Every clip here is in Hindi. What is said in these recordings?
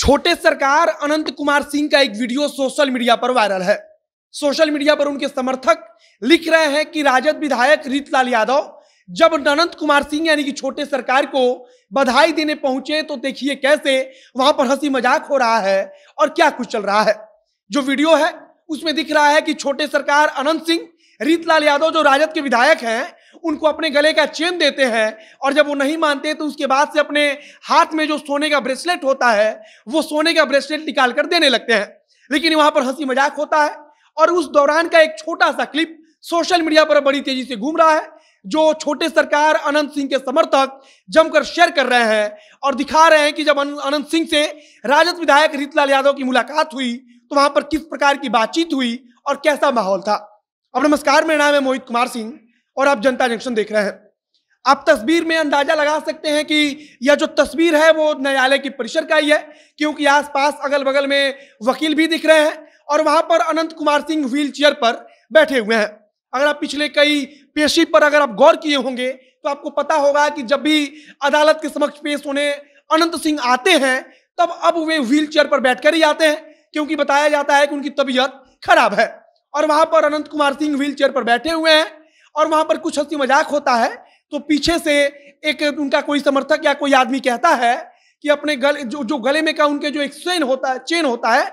छोटे सरकार अनंत कुमार सिंह का एक वीडियो सोशल मीडिया पर वायरल है सोशल मीडिया पर उनके समर्थक लिख रहे हैं कि राजद विधायक रीतलाल यादव जब अनंत कुमार सिंह यानी कि छोटे सरकार को बधाई देने पहुंचे तो देखिए कैसे वहां पर हंसी मजाक हो रहा है और क्या कुछ चल रहा है जो वीडियो है उसमें दिख रहा है कि छोटे सरकार अनंत सिंह रीतलाल यादव जो राजद के विधायक हैं उनको अपने गले का चेन देते हैं और जब वो नहीं मानते तो उसके बाद से अपने हाथ में जो सोने का ब्रेसलेट होता है वो सोने का ब्रेसलेट निकाल कर देने लगते हैं लेकिन वहां पर हंसी मजाक होता है और उस दौरान का एक छोटा सा क्लिप सोशल मीडिया पर बड़ी तेजी से घूम रहा है जो छोटे सरकार अनंत सिंह के समर्थक जमकर शेयर कर रहे हैं और दिखा रहे हैं कि जब अनंत सिंह से राजद विधायक रीतलाल यादव की मुलाकात हुई तो वहां पर किस प्रकार की बातचीत हुई और कैसा माहौल था अब नमस्कार मेरा नाम है मोहित कुमार सिंह और आप जनता जंक्शन देख रहे हैं आप तस्वीर में अंदाजा लगा सकते हैं कि यह जो तस्वीर है वो न्यायालय की परिसर का ही है क्योंकि आसपास अगल बगल में वकील भी दिख रहे हैं और वहां पर अनंत कुमार सिंह व्हील चेयर पर बैठे हुए हैं अगर आप पिछले कई पेशी पर अगर आप गौर किए होंगे तो आपको पता होगा कि जब भी अदालत के समक्ष पेश होने अनंत सिंह आते हैं तब अब वे व्हील चेयर पर बैठकर ही आते हैं क्योंकि बताया जाता है कि उनकी तबीयत खराब है और वहां पर अनंत कुमार सिंह व्हील चेयर पर बैठे हुए हैं और वहां पर कुछ हंसी मजाक होता है तो पीछे से एक उनका कोई समर्थक या कोई आदमी कहता है कि अपने गले जो जो गले में का उनके जो एक चेन होता है चेन होता है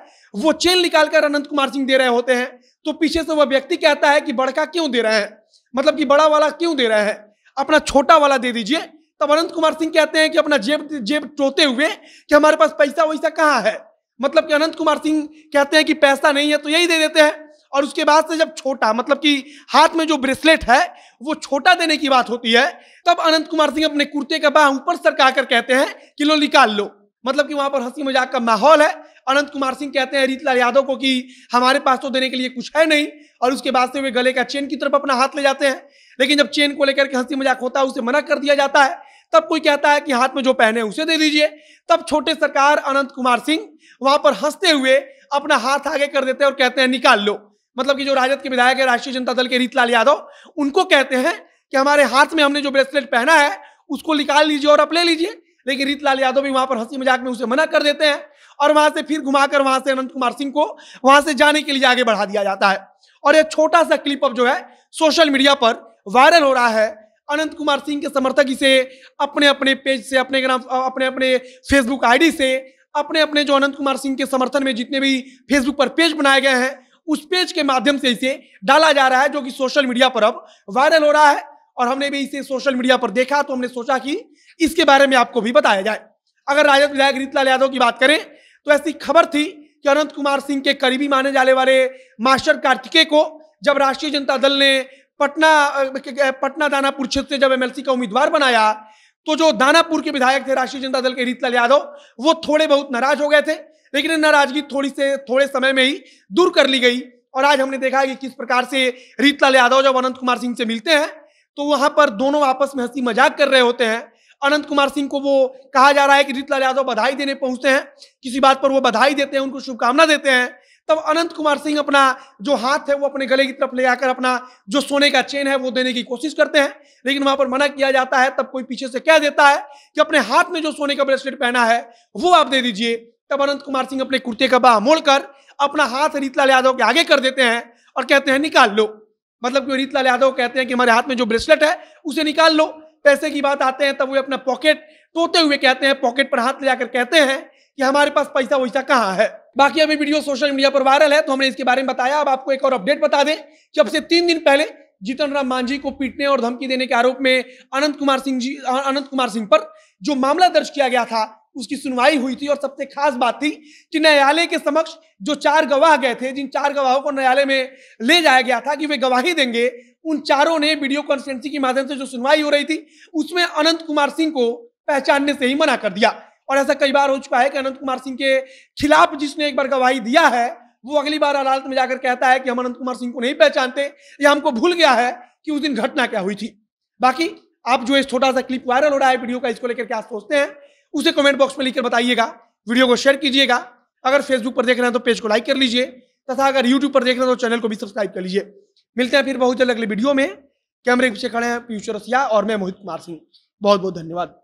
वो चेन निकालकर अनंत कुमार सिंह दे रहे होते हैं तो पीछे से वह व्यक्ति कहता है कि बड़का क्यों दे रहे हैं मतलब कि बड़ा वाला क्यों दे रहे हैं अपना छोटा वाला दे दीजिए तब अनंत कुमार सिंह कहते हैं कि अपना जेब जेब टोते हुए कि हमारे पास पैसा वैसा कहाँ है मतलब कि अनंत कुमार सिंह कहते हैं कि पैसा नहीं है तो यही दे देते हैं और उसके बाद से जब छोटा मतलब कि हाथ में जो ब्रेसलेट है वो छोटा देने की बात होती है तब अनंत कुमार सिंह अपने कुर्ते का बाह ऊपर सरका कर कहते हैं कि लो निकाल लो मतलब कि वहां पर हंसी मजाक का माहौल है अनंत कुमार सिंह कहते हैं रीतलाल यादव को कि हमारे पास तो देने के लिए कुछ है नहीं और उसके बाद से वे गले का चेन की तरफ अपना हाथ ले जाते हैं लेकिन जब चेन को लेकर के हंसी मजाक होता है उसे मना कर दिया जाता है तब कोई कहता है कि हाथ में जो पहने उसे दे दीजिए तब छोटे सरकार अनंत कुमार सिंह वहां पर हंसते हुए अपना हाथ आगे कर देते हैं और कहते हैं निकाल लो मतलब कि जो राजद के विधायक है राष्ट्रीय जनता दल के रीतलाल यादव उनको कहते हैं कि हमारे हाथ में हमने जो ब्रेसलेट पहना है उसको निकाल लीजिए और आप ले लीजिए लेकिन रीतलाल यादव भी वहां पर हंसी मजाक में उसे मना कर देते हैं और वहां से फिर घुमाकर वहां से अनंत कुमार सिंह को वहां से जाने के लिए आगे बढ़ा दिया जाता है और यह छोटा सा क्लिप अब जो है सोशल मीडिया पर वायरल हो रहा है अनंत कुमार सिंह के समर्थक इसे अपने अपने पेज से अपने ग्राम अपने अपने फेसबुक आईडी से अपने अपने जो अनंत कुमार सिंह के समर्थन में जितने भी फेसबुक पर पेज बनाए गए हैं उस पेज के माध्यम से इसे डाला जा रहा है जो कि सोशल मीडिया पर अब वायरल हो रहा है और हमने भी इसे सोशल मीडिया पर देखा तो हमने सोचा कि इसके बारे में आपको भी बताया जाए अगर राजद विधायक रीतलाल यादव की बात करें तो ऐसी खबर थी कि अनंत कुमार सिंह के करीबी माने जाने वाले मास्टर कार्तिकेय को जब राष्ट्रीय जनता दल ने पटना पटना दानापुर क्षेत्र से जब एमएलसी का उम्मीदवार बनाया तो जो दानापुर के विधायक थे राष्ट्रीय जनता दल के रीतलाल यादव वो थोड़े बहुत नाराज हो गए थे लेकिन नाराजगी थोड़ी से थोड़े समय में ही दूर कर ली गई और आज हमने देखा है कि किस प्रकार से रीतलाल यादव जब अनंत कुमार सिंह से मिलते हैं तो वहां पर दोनों आपस में हंसी मजाक कर रहे होते हैं अनंत कुमार सिंह को वो कहा जा रहा है कि रीतलाल यादव बधाई देने पहुंचते हैं किसी बात पर वो बधाई देते हैं उनको शुभकामना देते हैं तब अनंत कुमार सिंह अपना जो हाथ है वो अपने गले की तरफ ले आकर अपना जो सोने का चेन है वो देने की कोशिश करते हैं लेकिन वहां पर मना किया जाता है तब कोई पीछे से कह देता है कि अपने हाथ में जो सोने का ब्रेसलेट पहना है वो आप दे दीजिए तब अनंत कुमार सिंह अपने कुर्ते का बाह कर अपना हाथ रीतलाल यादव के आगे कर देते हैं और कहते हैं निकाल लो मतलब कि रीतलाल यादव कहते हैं कि हमारे हाथ में जो ब्रेसलेट है उसे निकाल लो पैसे की बात आते हैं तब वे अपना पॉकेट तोते हुए कहते हैं पॉकेट पर हाथ ले जाकर कहते हैं कि हमारे पास पैसा वैसा कहाँ है बाकी अभी वीडियो सोशल मीडिया पर वायरल है तो हमने इसके बारे में बताया अब आपको एक और अपडेट बता दें जब से तीन दिन पहले जीतन राम मांझी को पीटने और धमकी देने के आरोप में अनंत कुमार सिंह जी अनंत कुमार सिंह पर जो मामला दर्ज किया गया था उसकी सुनवाई हुई थी और सबसे खास बात थी कि न्यायालय के समक्ष जो चार गवाह गए थे जिन चार गवाहों को न्यायालय में ले जाया गया था कि वे गवाही देंगे उन चारों ने वीडियो कॉन्फ्रेंसिंग के माध्यम से जो सुनवाई हो रही थी उसमें अनंत कुमार सिंह को पहचानने से ही मना कर दिया और ऐसा कई बार हो चुका है कि अनंत कुमार सिंह के खिलाफ जिसने एक बार गवाही दिया है वो अगली बार अदालत में जाकर कहता है कि हम अनंत कुमार सिंह को नहीं पहचानते या हमको भूल गया है कि उस दिन घटना क्या हुई थी बाकी आप जो इस छोटा सा क्लिप वायरल हो रहा है वीडियो का इसको लेकर क्या सोचते हैं उसे कमेंट बॉक्स में लिखकर बताइएगा वीडियो को शेयर कीजिएगा अगर फेसबुक पर देख रहे हैं तो पेज को लाइक कर लीजिए तथा अगर यूट्यूब पर देख रहे हैं तो चैनल को भी सब्सक्राइब कर लीजिए मिलते हैं फिर बहुत जल्द अगले वीडियो में कैमरे पीछे खड़े हैं पीयूष रसिया और मैं मोहित कुमार सिंह बहुत बहुत धन्यवाद